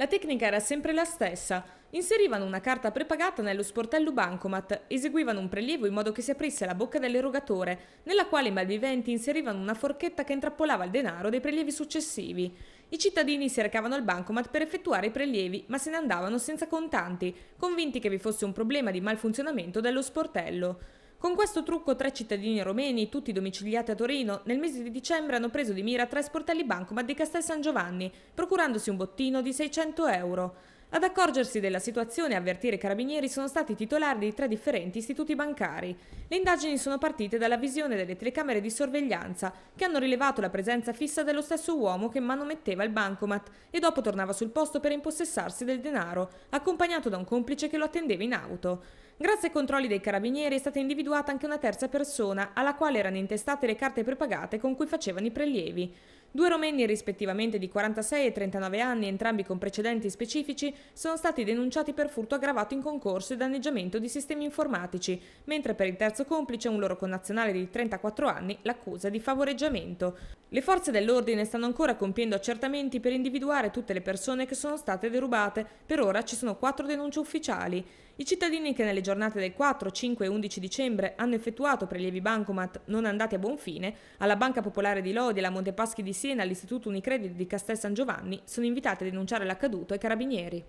La tecnica era sempre la stessa. Inserivano una carta prepagata nello sportello bancomat, eseguivano un prelievo in modo che si aprisse la bocca dell'erogatore, nella quale i malviventi inserivano una forchetta che intrappolava il denaro dei prelievi successivi. I cittadini si recavano al bancomat per effettuare i prelievi, ma se ne andavano senza contanti, convinti che vi fosse un problema di malfunzionamento dello sportello. Con questo trucco tre cittadini romeni, tutti domiciliati a Torino, nel mese di dicembre hanno preso di mira tre sportelli bancomat di Castel San Giovanni, procurandosi un bottino di 600 euro. Ad accorgersi della situazione e avvertire i carabinieri sono stati titolari di tre differenti istituti bancari. Le indagini sono partite dalla visione delle telecamere di sorveglianza, che hanno rilevato la presenza fissa dello stesso uomo che manometteva il bancomat e dopo tornava sul posto per impossessarsi del denaro, accompagnato da un complice che lo attendeva in auto. Grazie ai controlli dei carabinieri è stata individuata anche una terza persona alla quale erano intestate le carte prepagate con cui facevano i prelievi. Due romeni rispettivamente di 46 e 39 anni, entrambi con precedenti specifici, sono stati denunciati per furto aggravato in concorso e danneggiamento di sistemi informatici, mentre per il terzo complice, un loro connazionale di 34 anni, l'accusa di favoreggiamento. Le forze dell'ordine stanno ancora compiendo accertamenti per individuare tutte le persone che sono state derubate. Per ora ci sono quattro denunce ufficiali. I cittadini che nelle giornate del 4, 5 e 11 dicembre hanno effettuato prelievi bancomat non andati a buon fine, alla Banca Popolare di Lodi e alla Montepaschi di Siena all'Istituto Unicredit di Castel San Giovanni sono invitate a denunciare l'accaduto ai carabinieri.